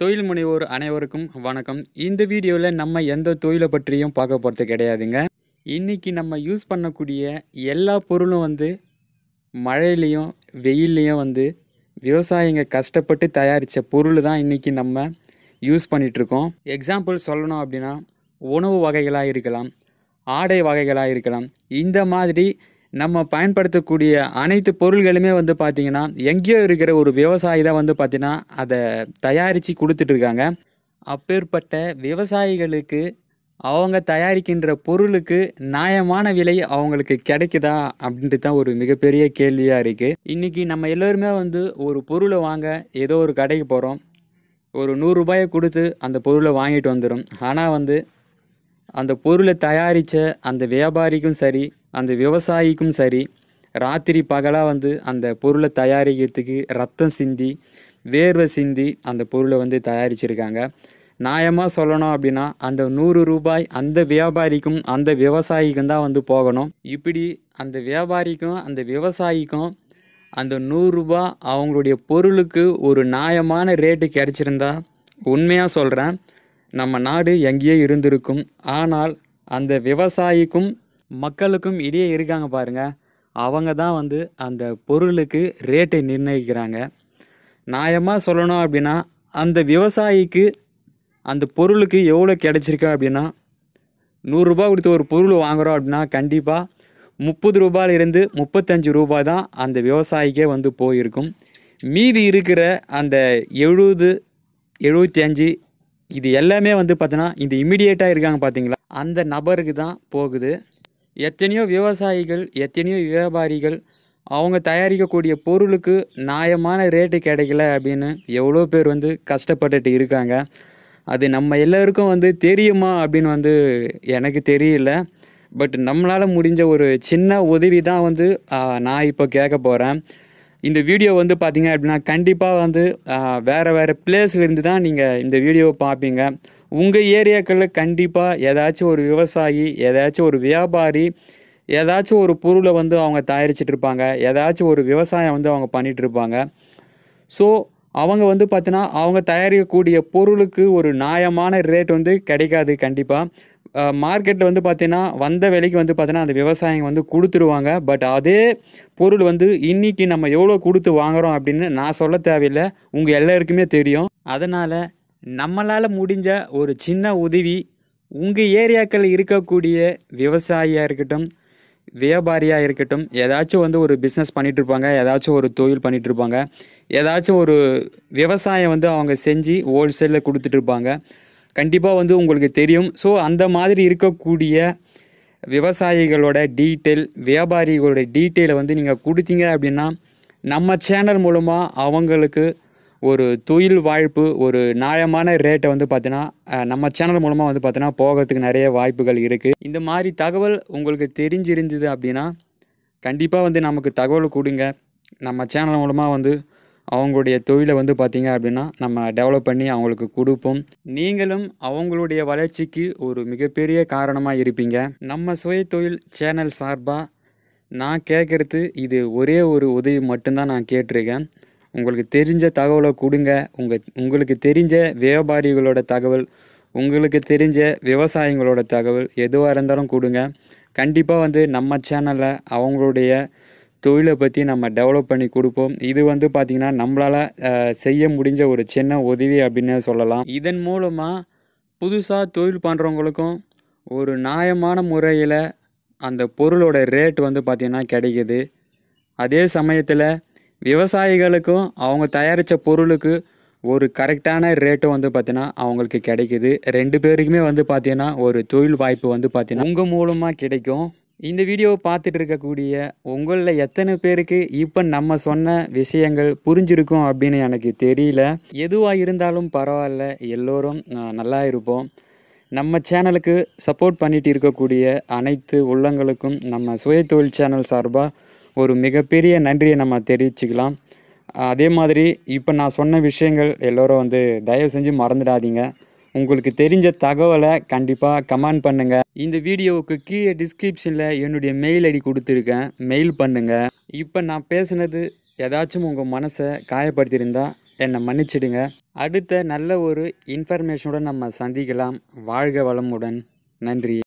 தொழில் முனைவோர் அனைவருக்கும் வணக்கம் இந்த வீடியோவில் நம்ம எந்த தொழிலை பற்றியும் பார்க்க போகிறது கிடையாதுங்க இன்றைக்கி நம்ம யூஸ் பண்ணக்கூடிய எல்லா பொருளும் வந்து மழையிலையும் வெயில்லையும் வந்து விவசாயிங்க கஷ்டப்பட்டு தயாரித்த பொருள் தான் இன்றைக்கி நம்ம யூஸ் பண்ணிகிட்ருக்கோம் எக்ஸாம்பிள் சொல்லணும் அப்படின்னா உணவு வகைகளாக இருக்கலாம் ஆடை வகைகளாக இருக்கலாம் இந்த மாதிரி நம்ம பயன்படுத்தக்கூடிய அனைத்து பொருள்களுமே வந்து பார்த்திங்கன்னா எங்கேயோ இருக்கிற ஒரு விவசாயி தான் வந்து பார்த்திங்கன்னா அதை தயாரித்து கொடுத்துட்ருக்காங்க அப்பேற்பட்ட விவசாயிகளுக்கு அவங்க தயாரிக்கின்ற பொருளுக்கு நியாயமான விலை அவங்களுக்கு கிடைக்குதா அப்படின்ட்டு தான் ஒரு மிகப்பெரிய கேள்வியாக இருக்குது இன்றைக்கி நம்ம எல்லோருமே வந்து ஒரு பொருளை வாங்க ஏதோ ஒரு கடைக்கு போகிறோம் ஒரு நூறுரூபாயை கொடுத்து அந்த பொருளை வாங்கிட்டு வந்துடும் ஆனால் வந்து அந்த பொருளை தயாரித்த அந்த வியாபாரிக்கும் சரி அந்த விவசாயிக்கும் சரி ராத்திரி பகலாக வந்து அந்த பொருளை தயாரிக்கிறதுக்கு ரத்தம் சிந்தி வேர்வை சிந்தி அந்த பொருளை வந்து தயாரிச்சிருக்காங்க நியாயமாக சொல்லணும் அப்படின்னா அந்த நூறு ரூபாய் அந்த வியாபாரிக்கும் அந்த விவசாயிக்கும் தான் வந்து போகணும் இப்படி அந்த வியாபாரிக்கும் அந்த விவசாயிக்கும் அந்த நூறுரூபா அவங்களுடைய பொருளுக்கு ஒரு நியாயமான ரேட்டு கிடச்சிருந்தா உண்மையாக சொல்கிறேன் நம்ம நாடு எங்கேயே இருந்திருக்கும் ஆனால் அந்த விவசாயிக்கும் மக்களுக்கும் இடையே இருக்காங்க பாருங்கள் அவங்க தான் வந்து அந்த பொருளுக்கு ரேட்டை நிர்ணயிக்கிறாங்க நியாயமாக சொல்லணும் அப்படின்னா அந்த விவசாயிக்கு அந்த பொருளுக்கு எவ்வளோ கிடச்சிருக்கா அப்படின்னா நூறுரூபா கொடுத்து ஒரு பொருள் வாங்குகிறோம் அப்படின்னா கண்டிப்பாக முப்பது ரூபாயிலிருந்து முப்பத்தஞ்சு ரூபாய் தான் அந்த விவசாயிக்கே வந்து போயிருக்கும் மீதி இருக்கிற அந்த எழுபது எழுபத்தி அஞ்சு இது எல்லாமே வந்து பார்த்தோன்னா இந்த இமீடியேட்டாக இருக்காங்க பார்த்தீங்களா அந்த நபருக்கு தான் போகுது எத்தனையோ விவசாயிகள் எத்தனையோ வியாபாரிகள் அவங்க தயாரிக்கக்கூடிய பொருளுக்கு நியாயமான ரேட்டு கிடைக்கல அப்படின்னு எவ்வளோ பேர் வந்து கஷ்டப்பட்டுட்டு இருக்காங்க அது நம்ம எல்லோருக்கும் வந்து தெரியுமா அப்படின்னு வந்து எனக்கு தெரியல பட் நம்மளால் முடிஞ்ச ஒரு சின்ன உதவி தான் வந்து நான் இப்போ கேட்க போகிறேன் இந்த வீடியோ வந்து பார்த்தீங்க அப்படின்னா கண்டிப்பாக வந்து வேறு வேறு பிளேஸ்லேருந்து தான் நீங்கள் இந்த வீடியோவை பார்ப்பீங்க உங்கள் ஏரியாக்களில் கண்டிப்பாக ஏதாச்சும் ஒரு விவசாயி ஏதாச்சும் ஒரு வியாபாரி ஏதாச்சும் ஒரு பொருளை வந்து அவங்க இருப்பாங்க ஏதாச்சும் ஒரு விவசாயம் வந்து அவங்க பண்ணிகிட்ருப்பாங்க ஸோ அவங்க வந்து பார்த்தீங்கன்னா அவங்க தயாரிக்கக்கூடிய பொருளுக்கு ஒரு நியாயமான ரேட் வந்து கிடைக்காது கண்டிப்பாக மார்க்கெட்டில் வந்து பார்த்திங்கன்னா வந்த விலைக்கு வந்து பார்த்தீங்கன்னா அந்த விவசாயிங்க வந்து கொடுத்துருவாங்க பட் அதே பொருள் வந்து இன்றைக்கி நம்ம எவ்வளோ கொடுத்து வாங்குகிறோம் அப்படின்னு நான் சொல்ல தேவையில்லை உங்கள் எல்லாருக்குமே தெரியும் அதனால் நம்மளால் முடிஞ்ச ஒரு சின்ன உதவி உங்கள் ஏரியாக்கள் இருக்கக்கூடிய விவசாயியாக இருக்கட்டும் வியாபாரியாக இருக்கட்டும் ஏதாச்சும் வந்து ஒரு பிஸ்னஸ் பண்ணிகிட்ருப்பாங்க ஏதாச்சும் ஒரு தொழில் பண்ணிகிட்ருப்பாங்க ஏதாச்சும் ஒரு விவசாயம் வந்து அவங்க செஞ்சு ஹோல்சேலில் கொடுத்துட்ருப்பாங்க கண்டிப்பாக வந்து உங்களுக்கு தெரியும் ஸோ அந்த மாதிரி இருக்கக்கூடிய விவசாயிகளோட டீட்டெயில் வியாபாரிகளோட டீட்டெயிலை வந்து நீங்கள் கொடுத்தீங்க அப்படின்னா நம்ம சேனல் மூலமாக அவங்களுக்கு ஒரு தொழில் வாய்ப்பு ஒரு நியாயமான ரேட்டை வந்து பார்த்தீங்கன்னா நம்ம சேனல் மூலமாக வந்து பார்த்தீங்கன்னா போகிறதுக்கு நிறைய வாய்ப்புகள் இருக்குது இந்த மாதிரி தகவல் உங்களுக்கு தெரிஞ்சிருந்தது அப்படின்னா கண்டிப்பாக வந்து நமக்கு தகவல் கொடுங்க நம்ம சேனல் மூலமாக வந்து அவங்களுடைய தொழிலை வந்து பார்த்திங்க அப்படின்னா நம்ம டெவலப் பண்ணி அவங்களுக்கு கொடுப்போம் நீங்களும் அவங்களுடைய வளர்ச்சிக்கு ஒரு மிகப்பெரிய காரணமாக இருப்பீங்க நம்ம சுய தொழில் சேனல் சார்பாக நான் கேட்குறது இது ஒரே ஒரு உதவி மட்டும்தான் நான் கேட்டிருக்கேன் உங்களுக்கு தெரிஞ்ச தகவலை கொடுங்க உங்கள் உங்களுக்கு தெரிஞ்ச வியாபாரிகளோட தகவல் உங்களுக்கு தெரிஞ்ச விவசாயிங்களோட தகவல் எதுவாக இருந்தாலும் கொடுங்க கண்டிப்பாக வந்து நம்ம சேனலில் அவங்களுடைய தொழிலை பற்றி நம்ம டெவலப் பண்ணி கொடுப்போம் இது வந்து பார்த்திங்கன்னா நம்மளால் செய்ய முடிஞ்ச ஒரு சின்ன உதவி அப்படின்னு சொல்லலாம் இதன் மூலமாக புதுசாக தொழில் பண்ணுறவங்களுக்கும் ஒரு நியாயமான முறையில் அந்த பொருளோட ரேட் வந்து பார்த்திங்கன்னா கிடைக்கிது அதே சமயத்தில் விவசாயிகளுக்கும் அவங்க தயாரித்த பொருளுக்கு ஒரு கரெக்டான ரேட்டும் வந்து பார்த்தீங்கன்னா அவங்களுக்கு கிடைக்கிது ரெண்டு பேருக்குமே வந்து பார்த்தீங்கன்னா ஒரு தொழில் வாய்ப்பு வந்து பார்த்தீங்கன்னா உங்கள் மூலமாக கிடைக்கும் இந்த வீடியோவை பார்த்துட்டு இருக்கக்கூடிய உங்களில் எத்தனை பேருக்கு இப்போ நம்ம சொன்ன விஷயங்கள் புரிஞ்சிருக்கும் அப்படின்னு எனக்கு தெரியல எதுவாக இருந்தாலும் பரவாயில்ல எல்லோரும் நல்லா இருப்போம் நம்ம சேனலுக்கு சப்போர்ட் பண்ணிட்டு இருக்கக்கூடிய அனைத்து உள்ளங்களுக்கும் நம்ம சுய தொழில் சேனல் சார்பாக ஒரு மிகப்பெரிய நன்றியை நம்ம தெரிவிச்சுக்கலாம் அதே மாதிரி இப்போ நான் சொன்ன விஷயங்கள் எல்லோரும் வந்து தயவு செஞ்சு மறந்துடாதீங்க உங்களுக்கு தெரிஞ்ச தகவலை கண்டிப்பாக கமெண்ட் பண்ணுங்கள் இந்த வீடியோவுக்கு கீழே டிஸ்கிரிப்ஷனில் என்னுடைய மெயில் ஐடி கொடுத்துருக்கேன் மெயில் பண்ணுங்கள் இப்போ நான் பேசுனது ஏதாச்சும் உங்கள் மனசை காயப்படுத்தியிருந்தா என்னை மன்னிச்சிடுங்க அடுத்த நல்ல ஒரு இன்ஃபர்மேஷனுடன் நம்ம சந்திக்கலாம் வாழ்க வளமுடன் நன்றி